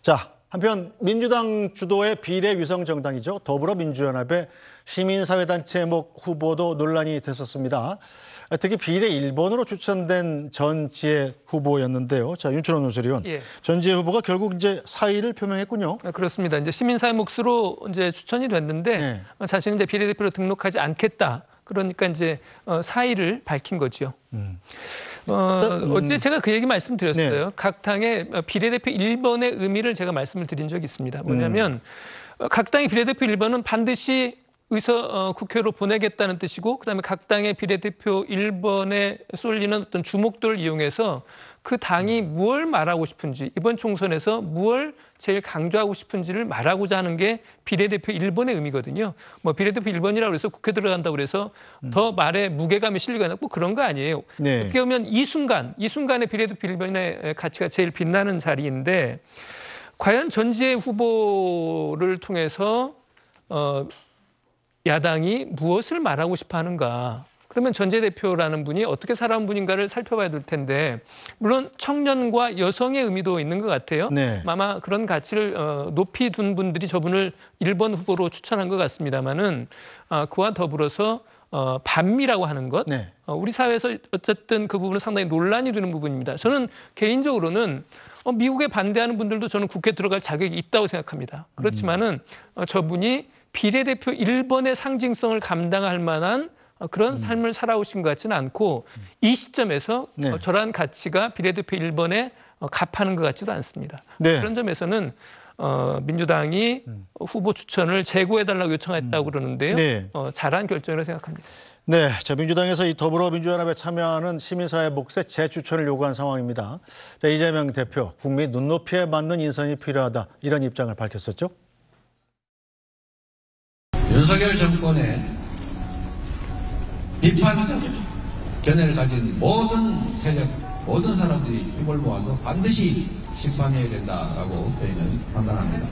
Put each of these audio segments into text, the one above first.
자, 한편 민주당 주도의 비례위성 정당이죠. 더불어민주연합의 시민사회단체 목 후보도 논란이 됐었습니다. 특히 비례 1번으로 추천된 전지혜 후보였는데요. 자, 윤철원 논설위원. 예. 전지혜 후보가 결국 이제 사의를 표명했군요. 네, 그렇습니다. 이제 시민사회 몫으로 이제 추천이 됐는데 네. 자신은 이제 비례대표로 등록하지 않겠다. 그러니까 이제 어, 사의를 밝힌 거지요. 음. 어, 음. 어제 제가 그 얘기 말씀드렸어요. 네. 각 당의 어, 비례대표 1번의 의미를 제가 말씀을 드린 적이 있습니다. 뭐냐면 음. 어, 각 당의 비례대표 1번은 반드시 의사 어, 국회로 보내겠다는 뜻이고 그다음에 각 당의 비례대표 1번에 쏠리는 어떤 주목들을 이용해서 그 당이 음. 무엇을 말하고 싶은지 이번 총선에서 무엇을 제일 강조하고 싶은지를 말하고자 하는 게 비례대표 1번의 의미거든요. 뭐 비례대표 1번이라고 해서 국회 들어간다고 그래서 음. 더 말에 무게감이 실리거나 뭐 그런 거 아니에요. 네. 어떻게 보면 이 순간, 이 순간에 비례대표 1번의 가치가 제일 빛나는 자리인데 과연 전지혜 후보를 통해서 어, 야당이 무엇을 말하고 싶어 하는가. 그러면 전재 대표라는 분이 어떻게 살아온 분인가를 살펴봐야 될 텐데 물론 청년과 여성의 의미도 있는 것 같아요. 네. 아마 그런 가치를 어, 높이 둔 분들이 저분을 1번 후보로 추천한 것 같습니다만은 아, 그와 더불어서 어, 반미라고 하는 것. 네. 어, 우리 사회에서 어쨌든 그 부분은 상당히 논란이 되는 부분입니다. 저는 개인적으로는 미국에 반대하는 분들도 저는 국회 들어갈 자격이 있다고 생각합니다. 그렇지만은 저분이 비례대표 1번의 상징성을 감당할 만한 어, 그런 음. 삶을 살아오신 것 같지는 않고 음. 이 시점에서 네. 어, 저러한 가치가 비례대표 1번에 갚하는것 어, 같지도 않습니다. 네. 그런 점에서는 어, 민주당이 음. 후보 추천을 재고해달라고 요청했다고 음. 그러는데요. 네. 어, 잘한 결정이라고 생각합니다. 네, 자 민주당에서 이 더불어민주연합에 참여하는 시민사회 몫의 재추천을 요구한 상황입니다. 자 이재명 대표, 국민 눈높이에 맞는 인선이 필요하다 이런 입장을 밝혔었죠. 윤석열 정권의 비판적 견해를 가진 모든 세력, 모든 사람들이 힘을 모아서 반드시 심판해야 된다라고 저희는 판단합니다.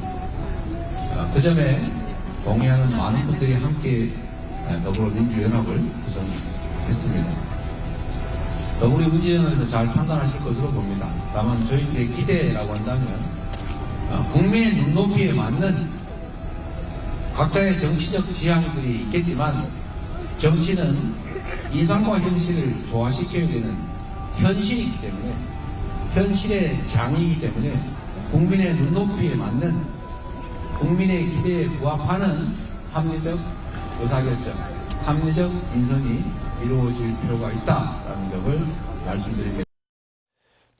그 점에 동의하는 많은 분들이 함께 아, 더불어민주연합을 구성했습니다. 더불어 민주연합에서 잘 판단하실 것으로 봅니다. 다만 저희들의 기대라고 한다면 아, 국민의 눈높이에 맞는 각자의 정치적 지향들이 있겠지만 정치는 이상과 현실을 조화시켜야 되는 현실이기 때문에 현실의 장이기 때문에 국민의 눈높이에 맞는 국민의 기대에 부합하는 합리적 의사결정, 합리적 인선이 이루어질 필요가 있다라는 점을 말씀드립니다.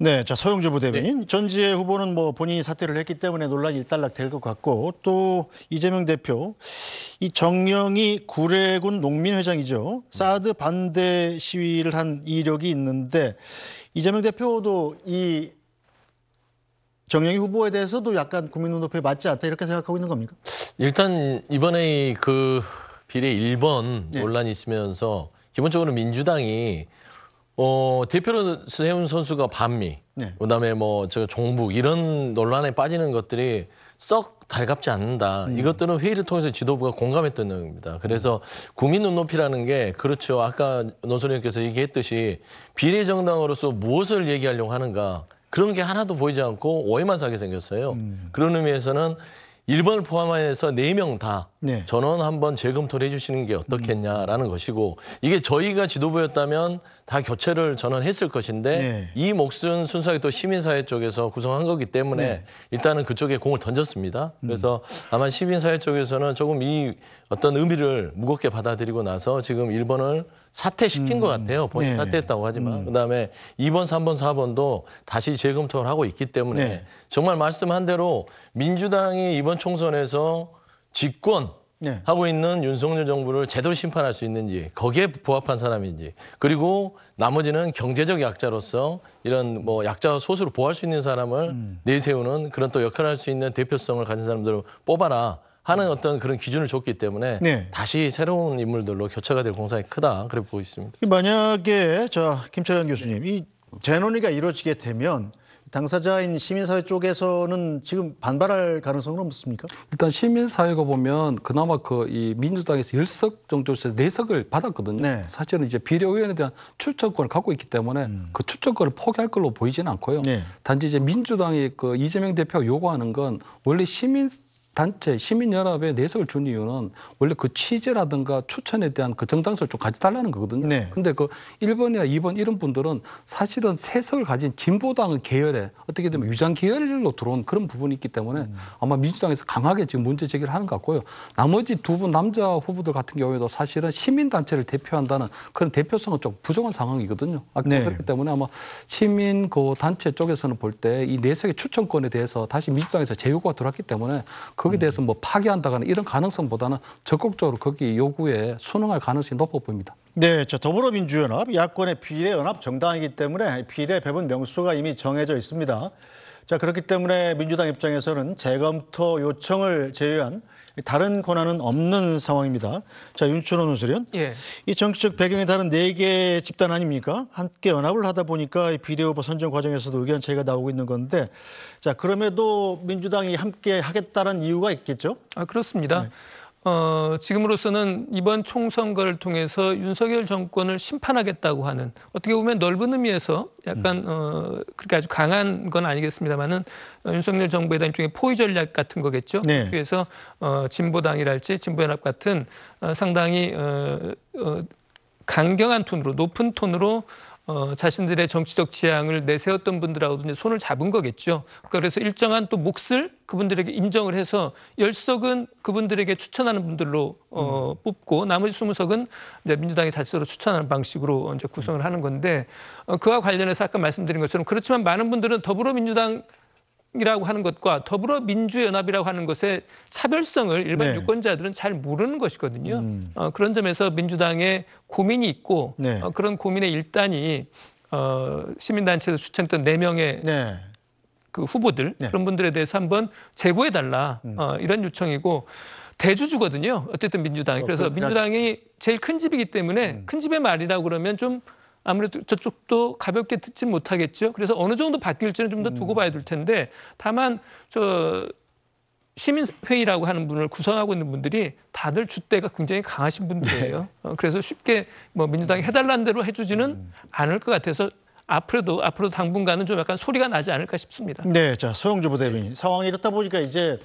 네, 자 서영주 부대변인 네. 전지혜 후보는 뭐 본인이 사퇴를 했기 때문에 논란이 일단락 될 것 같고 또 이재명 대표 이 정영이 구례군 농민회장이죠 사드 반대 시위를 한 이력이 있는데 이재명 대표도 이 정영희 후보에 대해서도 약간 국민운동표에 맞지 않다 이렇게 생각하고 있는 겁니까? 일단 이번에 그 비례 1번 논란이 있으면서 기본적으로 민주당이 어, 대표로 세운 선수가 반미, 네. 그다음에 뭐저 종북 이런 논란에 빠지는 것들이 썩 달갑지 않는다. 음. 이것들은 회의를 통해서 지도부가 공감했던 내용입니다. 그래서 국민 눈높이라는 게 그렇죠. 아까 노선영께서 얘기했듯이 비례정당으로서 무엇을 얘기하려고 하는가 그런 게 하나도 보이지 않고 오해만 사게 생겼어요. 음. 그런 의미에서는 일본을 포함해서 네 명다 네. 전원 한번 재검토를 해주시는 게 어떻겠냐라는 음. 것이고 이게 저희가 지도부였다면 다 교체를 저는 했을 것인데 네. 이 몫은 순수하게 또 시민사회 쪽에서 구성한 거기 때문에 네. 일단은 그쪽에 공을 던졌습니다. 음. 그래서 음. 아마 시민사회 쪽에서는 조금 이 어떤 의미를 무겁게 받아들이고 나서 지금 일본을 사퇴시킨 음. 것 같아요. 본인 네. 사퇴했다고 하지만. 음. 그다음에 2번, 3번, 4번도 다시 재검토를 하고 있기 때문에 네. 정말 말씀한 대로 민주당이 이번 총선에서 집권 네. 하고 있는 윤석열 정부를 제대로 심판할 수 있는지 거기에 부합한 사람인지 그리고 나머지는 경제적 약자로서 이런 뭐 약자 소수로 보호할 수 있는 사람을 음. 내세우는 그런 또 역할을 할 수 있는 대표성을 가진 사람들을 뽑아라 하는 네. 어떤 그런 기준을 줬기 때문에 네. 다시 새로운 인물들로 교체가 될 공산이 크다 그래 보고 있습니다. 만약에 자 김철현 교수님 이 재논의가 이루어지게 되면 당사자인 시민사회 쪽에서는 지금 반발할 가능성은 없습니까? 일단 시민사회가 보면 그나마 그 이 민주당에서 열석 정도 에서 네 네석을 받았거든요. 네. 사실은 이제 비례의원에 대한 출처권을 갖고 있기 때문에 음. 그 출처권을 포기할 걸로 보이지는 않고요. 네. 단지 이제 민주당이 그 이재명 대표가 요구하는 건 원래 시민 단체 시민연합에 내석을준 이유는 원래 그취재라든가 추천에 대한 그 정당성을 좀 가져달라는 거거든요. 네. 근데 그 1번이나 2번 이런 분들은 사실은 세석을 가진 진보당 계열에 어떻게 되면 위장 계열로 들어온 그런 부분이 있기 때문에 음. 아마 민주당에서 강하게 지금 문제 제기를 하는 것 같고요. 나머지 두 분 남자 후보들 같은 경우에도 사실은 시민단체를 대표한다는 그런 대표성은 좀 부족한 상황이거든요. 아, 네. 그렇기 때문에 아마 시민 그 단체 쪽에서는 볼 때 이 내석의 추천권에 대해서 다시 민주당에서 제휴가 들어왔기 때문에 거기에 음. 대해서 뭐 파기한다거나 이런 가능성보다는 적극적으로 거기 요구에 순응할 가능성이 높아 보입니다. 네, 저 더불어민주연합 야권의 비례연합 정당이기 때문에 비례 배분 명수가 이미 정해져 있습니다. 자 그렇기 때문에 민주당 입장에서는 재검토 요청을 제외한 다른 권한은 없는 상황입니다. 자 윤춘호 논설위원, 예. 이 정치적 배경에 다른 네 개 집단 아닙니까? 함께 연합을 하다 보니까 비례후보 선정 과정에서도 의견 차이가 나오고 있는 건데, 자 그럼에도 민주당이 함께 하겠다는 이유가 있겠죠? 아 그렇습니다. 네. 어, 지금으로서는 이번 총선거를 통해서 윤석열 정권을 심판하겠다고 하는 어떻게 보면 넓은 의미에서 약간 음. 어, 그렇게 아주 강한 건 아니겠습니다만은 윤석열 정부에 대한 일종의 포위 전략 같은 거겠죠. 네. 그래서 어, 진보당이랄지 진보연합 같은 어, 상당히 어, 어, 강경한 톤으로 높은 톤으로 어, 자신들의 정치적 지향을 내세웠던 분들하고도 이제 손을 잡은 거겠죠. 그러니까 그래서 일정한 또 몫을 그분들에게 인정을 해서 열석은 그분들에게 추천하는 분들로 어, 음. 뽑고 나머지 스무 석은 이제 민주당이 자체로 추천하는 방식으로 이제 구성을 하는 건데 어, 그와 관련해서 아까 말씀드린 것처럼 그렇지만 많은 분들은 더불어민주당 이라고 하는 것과 더불어민주연합이라고 하는 것의 차별성을 일반 네. 유권자들은 잘 모르는 것이거든요. 음. 어, 그런 점에서 민주당의 고민이 있고 네. 어, 그런 고민의 일단이 어, 시민단체에서 추천했던 4명의 네. 그 후보들 네. 그런 분들에 대해서 한번 제고해 달라 음. 어, 이런 요청이고 대주주거든요. 어쨌든 민주당이 어, 그래서 민주당이 제일 큰 집이기 때문에 음. 큰 집의 말이라고 그러면 좀 아무래도 저쪽도 가볍게 듣지 못하겠죠. 그래서 어느 정도 바뀔지는 좀더 음. 두고 봐야 될 텐데 다만 저 시민회의라고 하는 분을 구성하고 있는 분들이 다들 주대가 굉장히 강하신 분들이에요. 네. 어, 그래서 쉽게 뭐 민주당이 해달라는 대로 해주지는 음. 않을 것 같아서 앞으로도 앞으로 당분간은 좀 약간 소리가 나지 않을까 싶습니다. 네, 자소영주 부대변인 네. 상황이 이렇다 보니까 이제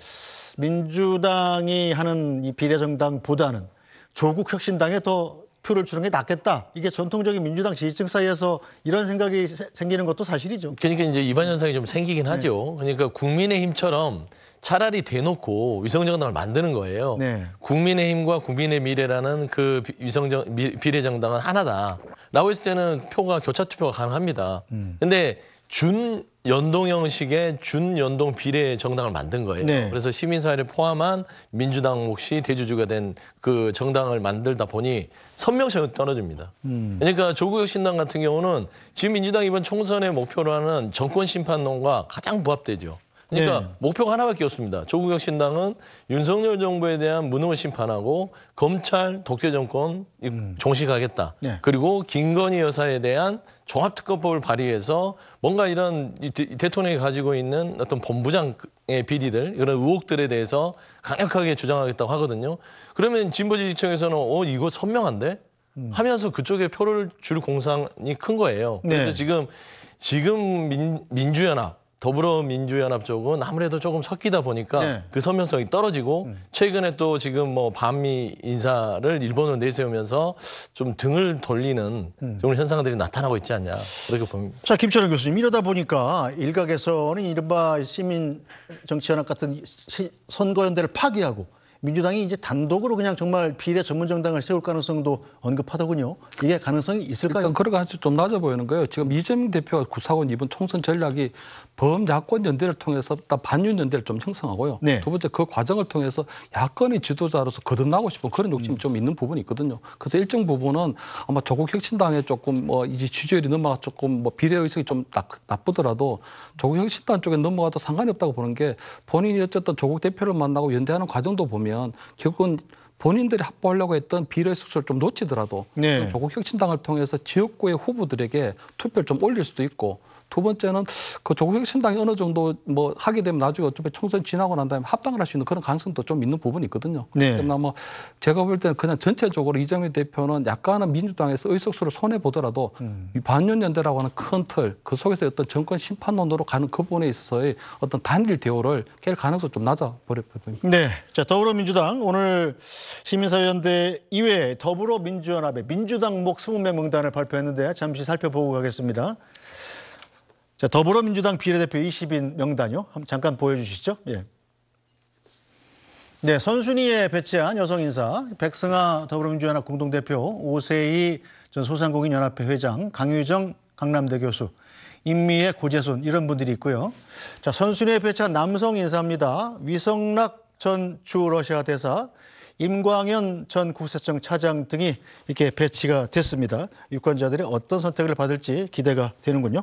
민주당이 하는 이 비례정당보다는 조국혁신당에 더 표를 주는 게 낫겠다. 이게 전통적인 민주당 지지층 사이에서 이런 생각이 세, 생기는 것도 사실이죠. 그러니까 이제 이반 현상이 좀 생기긴 네. 하죠. 그러니까 국민의힘처럼 차라리 대놓고 위성정당을 만드는 거예요. 네. 국민의힘과 국민의 미래라는 그 위성정 비례정당은 하나다라고 했을 때는 표가 교차 투표가 가능합니다. 음. 근데 준연동 형식의 준연동 비례 정당을 만든 거예요. 네. 그래서 시민사회를 포함한 민주당 몫이 대주주가 된 그 정당을 만들다 보니 선명성이 떨어집니다. 음. 그러니까 조국 신당 같은 경우는 지금 민주당 이번 총선의 목표로 하는 정권 심판론과 가장 부합되죠. 그러니까 네. 목표가 하나밖에 없습니다. 조국혁 신당은 윤석열 정부에 대한 무능을 심판하고 검찰 독재 정권 음. 종식하겠다. 네. 그리고 김건희 여사에 대한 종합특검법을 발의해서 뭔가 이런 대통령이 가지고 있는 어떤 본부장의 비리들 이런 의혹들에 대해서 강력하게 주장하겠다고 하거든요. 그러면 진보지지층에서는 어 이거 선명한데 음. 하면서 그쪽에 표를 줄 공산이 큰 거예요. 그래서 네. 지금 지금 민, 민주연합 더불어민주연합 쪽은 아무래도 조금 섞이다 보니까 네. 그 선명성이 떨어지고 음. 최근에 또 지금 뭐 반미 인사를 일본으로 내세우면서 좀 등을 돌리는 음. 그 현상들이 나타나고 있지 않냐 그렇게 봅니다. 자 김철현 교수님 이러다 보니까 일각에서는 이른바 시민 정치 연합 같은 선거 연대를 파기하고 민주당이 이제 단독으로 그냥 정말 비례 전문 정당을 세울 가능성도 언급하더군요. 이게 가능성이 있을까요? 일단 그런 그러니까 가능성이 좀 낮아 보이는 거예요. 지금 이재명 대표가 구사원 이번 총선 전략이 범야권 연대를 통해서 반윤 연대를 좀 형성하고요. 네. 두 번째 그 과정을 통해서 야권의 지도자로서 거듭나고 싶은 그런 욕심이 음. 좀 있는 부분이 있거든요. 그래서 일정 부분은 아마 조국 혁신당에 조금 뭐 이제 지지율이 넘어가 조금 뭐 비례 의석이 좀 나, 나쁘더라도 조국 혁신당 쪽에 넘어가도 상관이 없다고 보는 게 본인이 어쨌든 조국 대표를 만나고 연대하는 과정도 보면 그러면 결국은 본인들이 확보하려고 했던 비례 숙소를 좀 놓치더라도 네. 조국 혁신당을 통해서 지역구의 후보들에게 투표를 좀 올릴 수도 있고 두 번째는 그 조국혁 신당이 어느 정도 뭐 하게 되면 나중에 어차피 총선 지나고 난 다음에 합당을 할 수 있는 그런 가능성도 좀 있는 부분이 있거든요. 네. 그러나 그러니까 뭐 제가 볼 때는 그냥 전체적으로 이정희 대표는 약간은 민주당에서 의석수를 손해 보더라도 음. 반년 연대라고 하는 큰 틀, 그 속에서 어떤 정권 심판론으로 가는 그 부분에 있어서의 어떤 단일 대우를 깰 가능성 좀 낮아 버릴 겁니다. 네, 자 더불어민주당 오늘 시민사회연대 이외에 더불어민주연합의 민주당 목 20명 명단을 발표했는데 잠시 살펴보고 가겠습니다. 자, 더불어민주당 비례대표 20인 명단요. 잠깐 보여주시죠. 예. 네, 선순위에 배치한 여성 인사 백승아 더불어민주연합 공동대표 오세희 전 소상공인연합회 회장 강유정 강남대 교수 임미의 고재순 이런 분들이 있고요. 자, 선순위에 배치한 남성 인사입니다. 위성락 전 주 러시아 대사 임광현 전 국세청 차장 등이 이렇게 배치가 됐습니다. 유권자들이 어떤 선택을 받을지 기대가 되는군요.